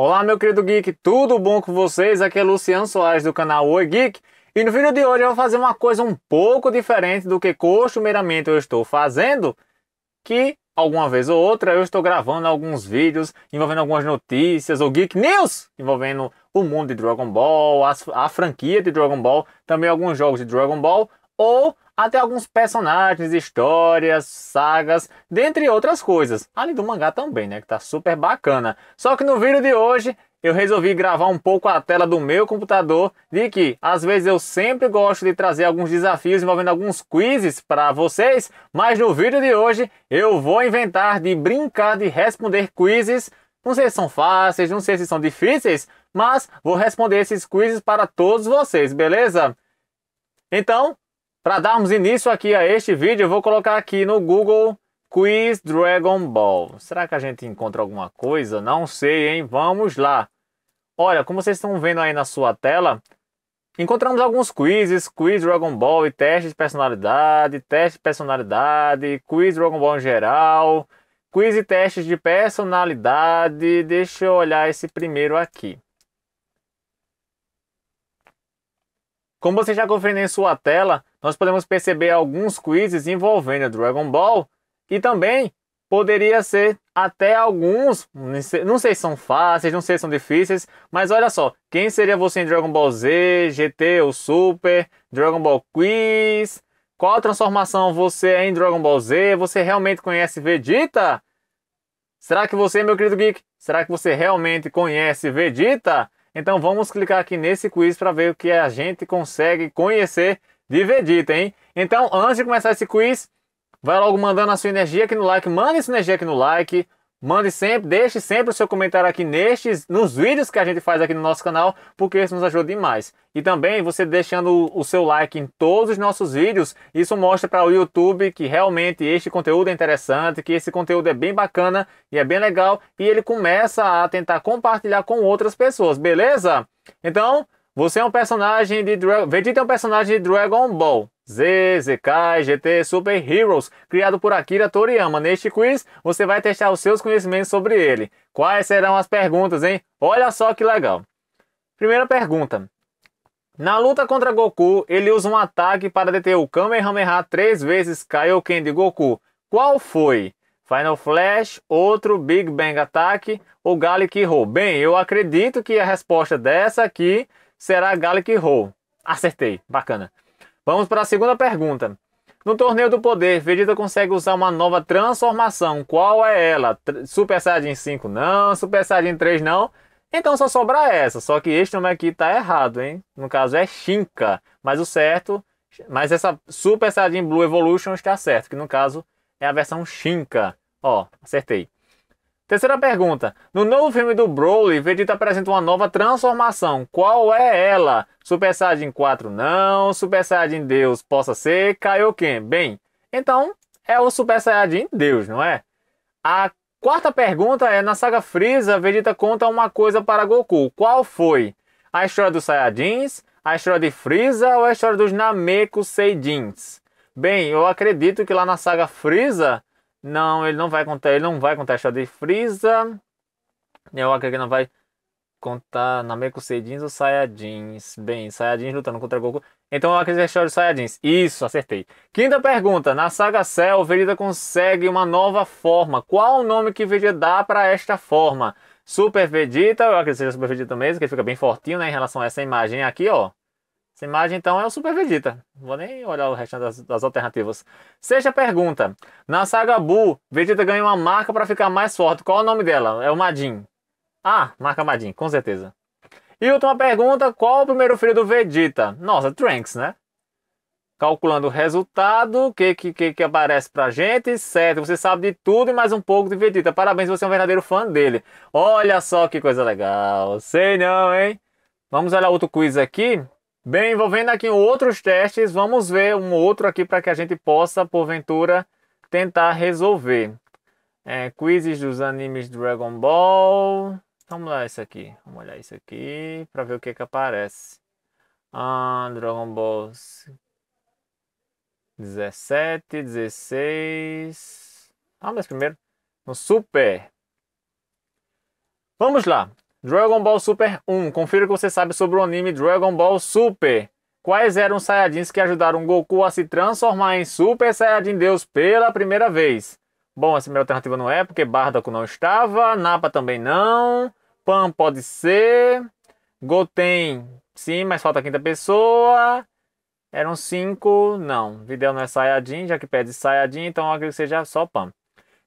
Olá, meu querido geek, tudo bom com vocês? Aqui é Luciano Soares do canal Oi Geek. E no vídeo de hoje eu vou fazer uma coisa um pouco diferente do que costumeiramente eu estou fazendo, que alguma vez ou outra eu estou gravando alguns vídeos envolvendo algumas notícias ou geek news envolvendo o mundo de Dragon Ball, a, a franquia de Dragon Ball, também alguns jogos de Dragon Ball ou até alguns personagens, histórias, sagas, dentre outras coisas. Além do mangá também, né? Que tá super bacana. Só que no vídeo de hoje eu resolvi gravar um pouco a tela do meu computador de que às vezes eu sempre gosto de trazer alguns desafios envolvendo alguns quizzes para vocês, mas no vídeo de hoje eu vou inventar de brincar de responder quizzes. Não sei se são fáceis, não sei se são difíceis, mas vou responder esses quizzes para todos vocês, beleza? Então, para darmos início aqui a este vídeo, eu vou colocar aqui no Google Quiz Dragon Ball. Será que a gente encontra alguma coisa? Não sei, hein? Vamos lá. Olha, como vocês estão vendo aí na sua tela, encontramos alguns quizzes, quiz Dragon Ball e teste de personalidade, teste de personalidade, quiz Dragon Ball em geral, quiz e testes de personalidade. Deixa eu olhar esse primeiro aqui. Como vocês já conferem em sua tela, nós podemos perceber alguns quizzes envolvendo Dragon Ball e também poderia ser até alguns, não sei se são fáceis, não sei se são difíceis, mas olha só, quem seria você em Dragon Ball Z, GT ou Super, Dragon Ball Quiz? Qual transformação você é em Dragon Ball Z? Você realmente conhece Vegeta? Será que você, meu querido geek, será que você realmente conhece Vegeta? Então vamos clicar aqui nesse quiz para ver o que a gente consegue conhecer de Vegeta, hein? Então, antes de começar esse quiz, vai logo mandando a sua energia aqui no like. Manda sua energia aqui no like. Mande sempre, deixe sempre o seu comentário aqui nestes, nos vídeos que a gente faz aqui no nosso canal, porque isso nos ajuda demais. E também você deixando o seu like em todos os nossos vídeos, isso mostra para o YouTube que realmente este conteúdo é interessante, que esse conteúdo é bem bacana e é bem legal, e ele começa a tentar compartilhar com outras pessoas, beleza? Então, você é um personagem de Dra Vegeta é um personagem de Dragon Ball. Z, ZK, GT, Super Heroes, criado por Akira Toriyama. Neste quiz, você vai testar os seus conhecimentos sobre ele. Quais serão as perguntas, hein? Olha só que legal. Primeira pergunta. Na luta contra Goku, ele usa um ataque para deter o Kamehameha três vezes Kaioken de Goku. Qual foi? Final Flash, outro Big Bang Attack ou Garlic Roll? Bem, eu acredito que a resposta dessa aqui será Gallic Roll. Acertei, bacana. Vamos para a segunda pergunta. No torneio do poder, Vegeta consegue usar uma nova transformação. Qual é ela? Super Saiyajin 5 não, Super Saiyajin 3 não. Então só sobra essa, só que este nome aqui tá errado, hein? No caso é Shinka, mas o certo, mas essa Super Saiyajin Blue Evolution está certo, que no caso é a versão Shinka. Ó, acertei. Terceira pergunta. No novo filme do Broly, Vegeta apresenta uma nova transformação. Qual é ela? Super Saiyajin 4 não, Super Saiyajin Deus possa ser Kaioken. Bem, então é o Super Saiyajin Deus, não é? A quarta pergunta é, na saga Freeza, Vegeta conta uma coisa para Goku. Qual foi? A história dos Saiyajins, a história de Freeza ou a história dos Namekusei Seijins? Bem, eu acredito que lá na saga Freeza não, ele não vai contar, ele não vai contar. história de Frieza. Eu acredito que não vai contar com Seijins ou Saiyajins. Bem, Saiyajins lutando contra Goku. Então eu acredito que é a história de Saiyajins. Isso, acertei. Quinta pergunta. Na saga Cell, Vegeta consegue uma nova forma. Qual o nome que Vegeta dá para esta forma? Super Vegeta, eu acredito que seja Super Vegeta mesmo, que ele fica bem fortinho, né? Em relação a essa imagem aqui, ó. Essa imagem então é o Super Vegeta. Vou nem olhar o resto das, das alternativas. Sexta pergunta. Na saga Buu, Vegeta ganha uma marca para ficar mais forte. Qual é o nome dela? É o Madin. Ah, marca Madin, com certeza. E última pergunta, qual é o primeiro filho do Vegeta? Nossa, Trunks, né? Calculando o resultado, o que, que, que aparece pra gente? Certo, você sabe de tudo e mais um pouco de Vegeta. Parabéns, você é um verdadeiro fã dele. Olha só que coisa legal. Sei não, hein? Vamos olhar outro quiz aqui. Bem, envolvendo aqui outros testes, vamos ver um outro aqui para que a gente possa, porventura, tentar resolver. É, quizzes dos animes Dragon Ball. Vamos lá isso aqui. Vamos olhar isso aqui para ver o que que aparece. Ah, Dragon Ball 17, 16. Vamos ah, primeiro no Super. Vamos lá. Dragon Ball Super 1. Confira o que você sabe sobre o anime Dragon Ball Super. Quais eram os Saiyajins que ajudaram Goku a se transformar em Super Saiyajin Deus pela primeira vez? Bom, essa minha alternativa não é, porque Bardock não estava, Napa também não, Pan pode ser, Goten sim, mas falta a quinta pessoa, eram cinco, não, Videl não é Saiyajin, já que pede Saiyajin, então acredito que seja só Pan.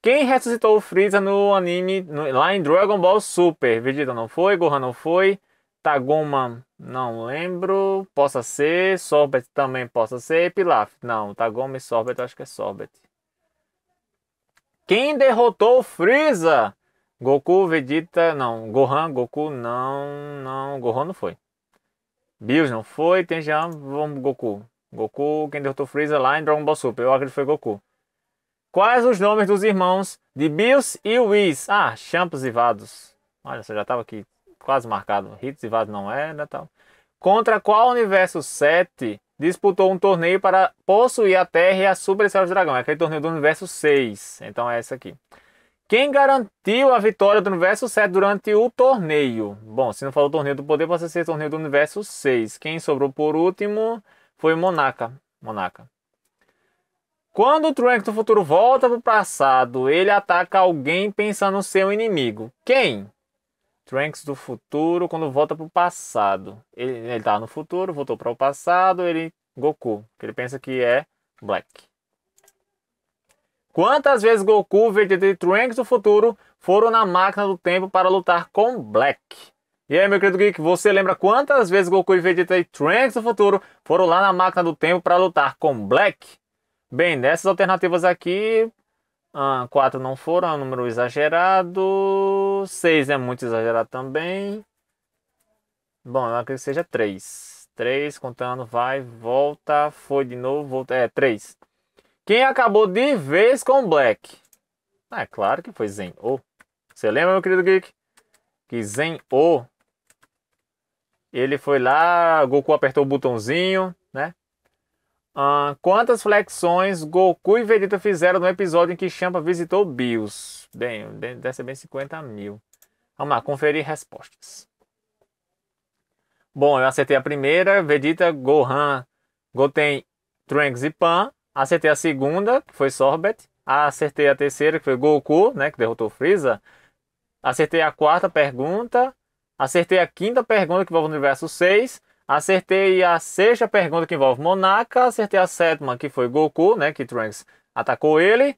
Quem ressuscitou o Freeza no anime, no, lá em Dragon Ball Super? Vegeta não foi, Gohan não foi, Tagoma não lembro, possa ser, Sorbet também possa ser, Pilaf. Não, Tagoma e Sorbet acho que é Sorbet. Quem derrotou o Freeza? Goku, Vegeta, não, Gohan, Goku, não, não, Gohan não foi. Bills não foi, tem já, vamos Goku. Goku, quem derrotou o Freeza lá em Dragon Ball Super, eu acho que ele foi Goku. Quais os nomes dos irmãos de Bills e Wiz? Ah, Champs e Vados. Olha, você já estava aqui quase marcado. Ritos e Vados não é, né tal. Contra qual universo 7 disputou um torneio para possuir a Terra e a Super Estrela do Dragão? É aquele torneio do universo 6. Então é essa aqui. Quem garantiu a vitória do universo 7 durante o torneio? Bom, se não falou torneio do poder, pode ser torneio do universo 6. Quem sobrou por último foi Monaca. Monaca. Quando o Trunks do futuro volta pro passado, ele ataca alguém pensando ser um inimigo. Quem? Trunks do futuro, quando volta pro passado. Ele, ele tá no futuro, voltou para o passado, ele. Goku. Que ele pensa que é Black. Quantas vezes Goku, Vegeta e Trunks do futuro foram na máquina do tempo para lutar com Black? E aí, meu querido Geek, você lembra quantas vezes Goku e Vegeta e Trunks do futuro foram lá na máquina do tempo para lutar com Black? Bem, dessas alternativas aqui, 4 ah, não foram, é um número exagerado. 6 é muito exagerado também. Bom, eu acredito que seja 3. 3, contando, vai, volta, foi de novo, volta. É, 3. Quem acabou de vez com o Black? Ah, é claro que foi Zen O. Você lembra, meu querido Geek? Que Zen O. Ele foi lá, Goku apertou o botãozinho, né? Ah, quantas flexões Goku e Vegeta fizeram no episódio em que Champa visitou Bills? Bem, deve ser bem 50 mil. Vamos lá, conferir respostas. Bom, eu acertei a primeira, Vegeta, Gohan, Goten, Trunks e Pan. Acertei a segunda, que foi Sorbet. Acertei a terceira, que foi Goku, né, que derrotou Freeza. Acertei a quarta pergunta. Acertei a quinta pergunta, que envolve o universo 6. Acertei a sexta pergunta que envolve Monaca Acertei a sétima, que foi Goku, né? Que Trunks atacou ele.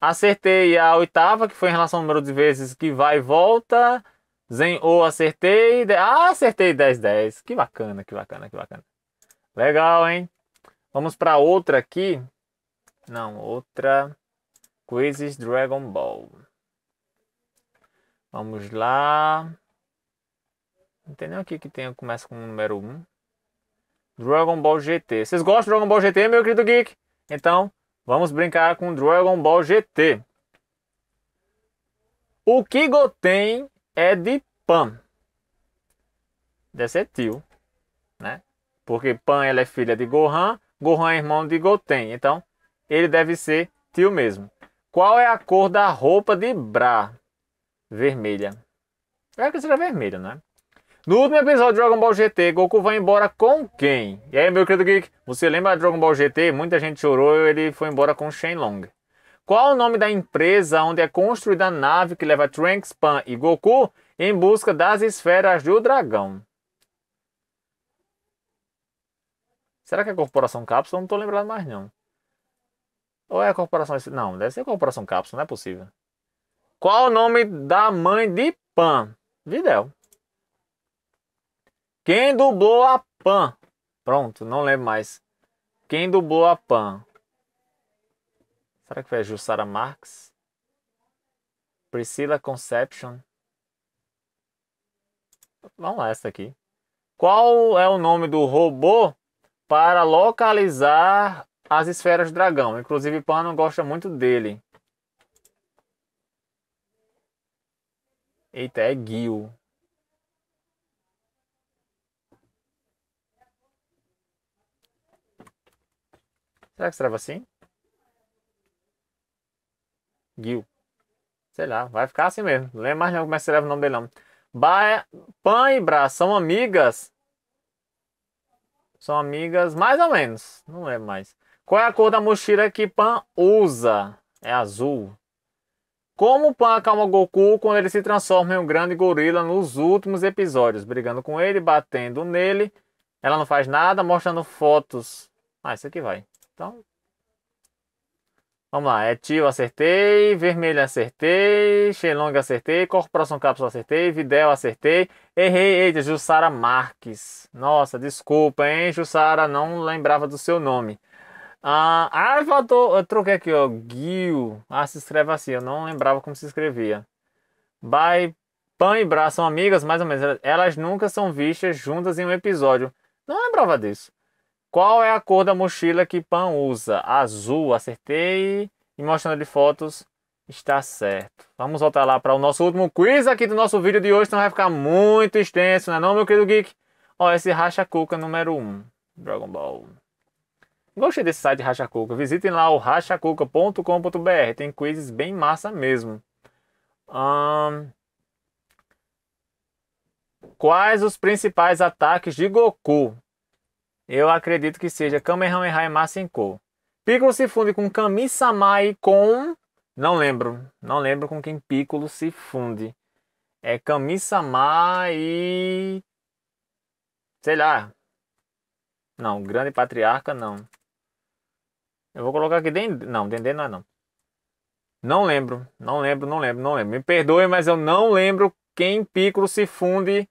Acertei a oitava, que foi em relação ao número de vezes que vai e volta. Zen ou acertei. Ah, acertei 10, 10. Que bacana, que bacana, que bacana. Legal, hein? Vamos para outra aqui. Não, outra. Quizzes Dragon Ball. Vamos lá. Não tem nem aqui que tenha, começa com o número 1. Dragon Ball GT. Vocês gostam de Dragon Ball GT, meu querido geek? Então, vamos brincar com Dragon Ball GT. O que Goten é de Pan. Deve ser tio, né? Porque Pan ela é filha de Gohan, Gohan é irmão de Goten. Então, ele deve ser tio mesmo. Qual é a cor da roupa de Bra? Vermelha. Eu é acho que seja vermelha, né? No último episódio de Dragon Ball GT, Goku vai embora com quem? E aí, meu querido Geek, você lembra de Dragon Ball GT? Muita gente chorou ele foi embora com Shenlong. Qual o nome da empresa onde é construída a nave que leva Trunks, Pan e Goku em busca das esferas do dragão? Será que é a Corporação Capsule? Não estou lembrando mais não. Ou é a Corporação... Não, deve ser a Corporação Capsule, não é possível. Qual o nome da mãe de Pan? Videl. Quem dublou a Pan? Pronto, não lembro mais. Quem dublou a Pan? Será que foi a Jussara Marx? Priscila Conception? Vamos lá, essa aqui. Qual é o nome do robô para localizar as esferas dragão? Inclusive, Pan não gosta muito dele. Eita, é Gil. Será que trava assim? Gil. Sei lá, vai ficar assim mesmo. Não lembro mais não como é que se leva o nome dele não. Pan e Bra são amigas. São amigas mais ou menos. Não é mais. Qual é a cor da mochila que Pan usa? É azul. Como Pan acalma Goku quando ele se transforma em um grande gorila nos últimos episódios, brigando com ele, batendo nele. Ela não faz nada, mostrando fotos. Ah, isso aqui vai. Então, vamos lá. É tio, acertei. Vermelho, acertei. Xelong, acertei. Corporação Cápsula, acertei. Videl, acertei. Errei, eita, Jussara Marques. Nossa, desculpa, hein, Jussara. Não lembrava do seu nome. Ah, ah faltou. Eu troquei aqui, ó. Gil. Ah, se escreve assim. Eu não lembrava como se escrevia. Bye. Pan e braço são amigas, mais ou menos. Elas nunca são vistas juntas em um episódio. Não lembrava disso. Qual é a cor da mochila que Pan usa? Azul, acertei. E mostrando de fotos, está certo. Vamos voltar lá para o nosso último quiz aqui do nosso vídeo de hoje, senão vai ficar muito extenso, não é não, meu querido Geek? Ó, esse Racha Cuca número 1, Dragon Ball. Gostei desse site Racha Cuca. Visitem lá o rachacuca.com.br. Tem quizzes bem massa mesmo. Um... Quais os principais ataques de Goku? Eu acredito que seja Kamehameha Masenkou. Piccolo se funde com Kami-sama e com... Não lembro. Não lembro com quem Piccolo se funde. É Kami-sama e... Sei lá. Não, Grande Patriarca não. Eu vou colocar aqui Dendê. Não, Dendê não é não. Não lembro, não lembro, não lembro, não lembro. Me perdoe, mas eu não lembro quem Piccolo se funde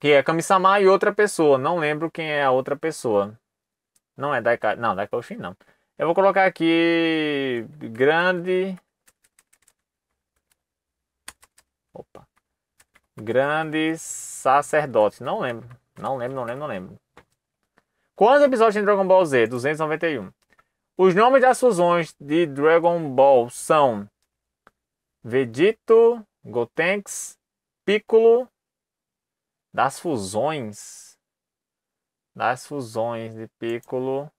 que é Kami-sama e outra pessoa. Não lembro quem é a outra pessoa. Não é Daika, não, Daika Oshin não. Eu vou colocar aqui grande Opa. Grande sacerdote. Não lembro. Não lembro, não lembro, não lembro. Quantos episódios tem Dragon Ball Z? 291. Os nomes das fusões de Dragon Ball são Vegito, Gotenks, Piccolo, das fusões, das fusões de Piccolo,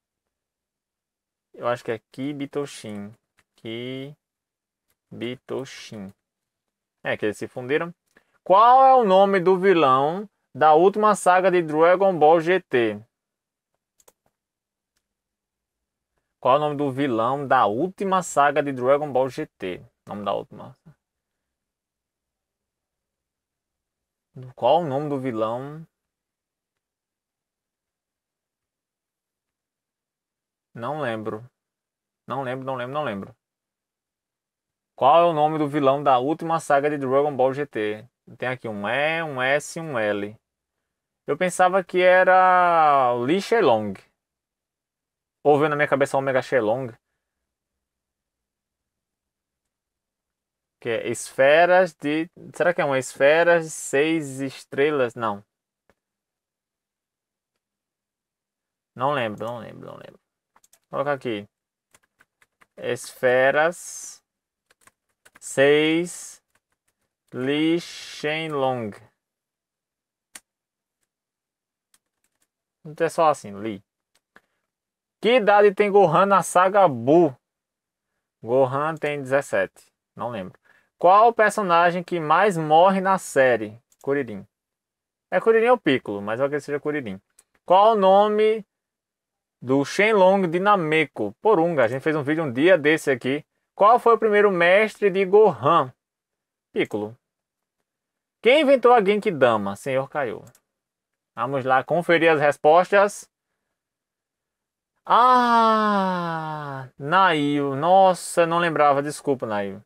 eu acho que é Kibitoshin, Kibitoshin, é que eles se fundiram. Qual é o nome do vilão da última saga de Dragon Ball GT? Qual é o nome do vilão da última saga de Dragon Ball GT? Nome da última. Qual o nome do vilão? Não lembro. Não lembro, não lembro, não lembro. Qual é o nome do vilão da última saga de Dragon Ball GT? Tem aqui um E, um S e um L. Eu pensava que era Li Shenlong. Ou veio na minha cabeça Omega Shenlong. Que é esferas de. Será que é uma esfera de seis estrelas? Não. Não lembro, não lembro, não lembro. Vou colocar aqui. Esferas. seis Li Shenlong. Não é só assim, Li. Que idade tem Gohan na saga Buu? Gohan tem 17. Não lembro. Qual o personagem que mais morre na série? Curirim. É Curirim é ou Piccolo, mas eu acredito que seja Curirim. Qual o nome do Shenlong de Nameco? Porunga. A gente fez um vídeo um dia desse aqui. Qual foi o primeiro mestre de Gohan? Piccolo. Quem inventou a Genkidama? Senhor Kaiô. Vamos lá conferir as respostas. Ah, Nail. Nossa, não lembrava. Desculpa, Nail.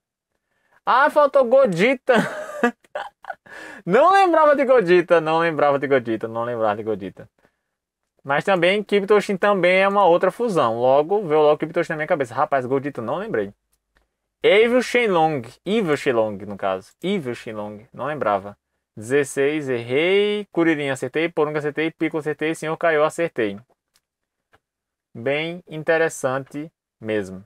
Ah, faltou Godita. não lembrava de Godita, não lembrava de Godita, não lembrava de Godita. Mas também Kiptoshin também é uma outra fusão. Logo, veio logo Kiptoshin na minha cabeça. Rapaz, Godita, não lembrei. Evil Shenlong, Evil Shenlong no caso, Evil Shenlong, não lembrava. 16, errei, Kuririn, acertei, Porunga acertei, Pico acertei, Senhor Caiu acertei. Bem interessante mesmo.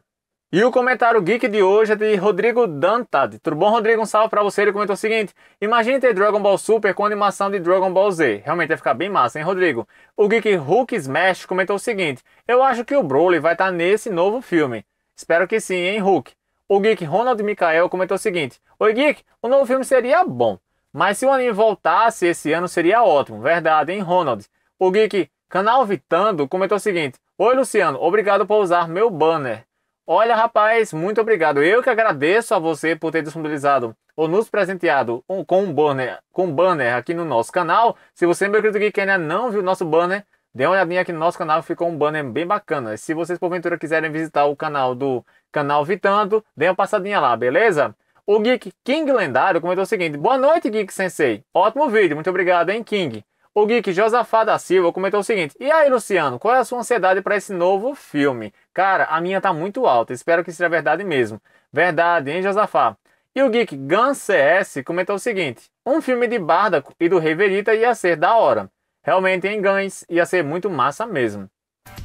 E o comentário geek de hoje é de Rodrigo Dantad. Tudo bom, Rodrigo? Um salve pra você. Ele comentou o seguinte: Imagine ter Dragon Ball Super com animação de Dragon Ball Z. Realmente vai ficar bem massa, hein, Rodrigo? O geek Hulk Smash comentou o seguinte: Eu acho que o Broly vai estar tá nesse novo filme. Espero que sim, hein, Hulk? O geek Ronald Mikael comentou o seguinte: Oi, geek, o novo filme seria bom, mas se o anime voltasse esse ano seria ótimo. Verdade, hein, Ronald? O geek Canal Vitando comentou o seguinte: Oi, Luciano, obrigado por usar meu banner. Olha, rapaz, muito obrigado. Eu que agradeço a você por ter disponibilizado ou nos presenteado com um banner, com um banner aqui no nosso canal. Se você, é meu querido Geek, ainda não viu o nosso banner, dê uma olhadinha aqui no nosso canal, ficou um banner bem bacana. Se vocês, porventura, quiserem visitar o canal do Canal Vitando, dê uma passadinha lá, beleza? O Geek King Lendário comentou o seguinte, Boa noite, Geek Sensei. Ótimo vídeo, muito obrigado, hein, King? O geek Josafá da Silva comentou o seguinte: E aí, Luciano, qual é a sua ansiedade para esse novo filme? Cara, a minha tá muito alta, espero que seja verdade mesmo. Verdade, hein, Josafá? E o geek Gun CS comentou o seguinte: Um filme de Barda e do Rei Verita ia ser da hora. Realmente, em Guns, ia ser muito massa mesmo.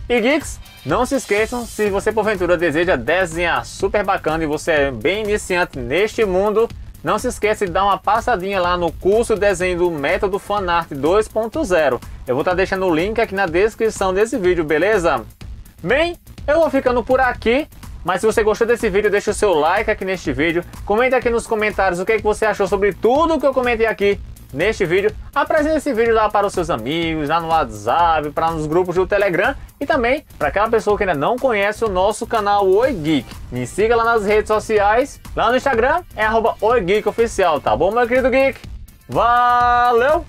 E geeks, não se esqueçam, se você porventura deseja desenhar super bacana e você é bem iniciante neste mundo, não se esqueça de dar uma passadinha lá no curso de desenho do Método Fanart 2.0. Eu vou estar tá deixando o link aqui na descrição desse vídeo, beleza? Bem, eu vou ficando por aqui. Mas se você gostou desse vídeo, deixa o seu like aqui neste vídeo. Comenta aqui nos comentários o que, é que você achou sobre tudo que eu comentei aqui neste vídeo. Apresente esse vídeo lá para os seus amigos, lá no WhatsApp, para nos grupos do Telegram e também, para aquela pessoa que ainda não conhece o nosso canal Oi Geek, me siga lá nas redes sociais. Lá no Instagram é @OiGeekOficial, tá bom, meu querido Geek? Valeu!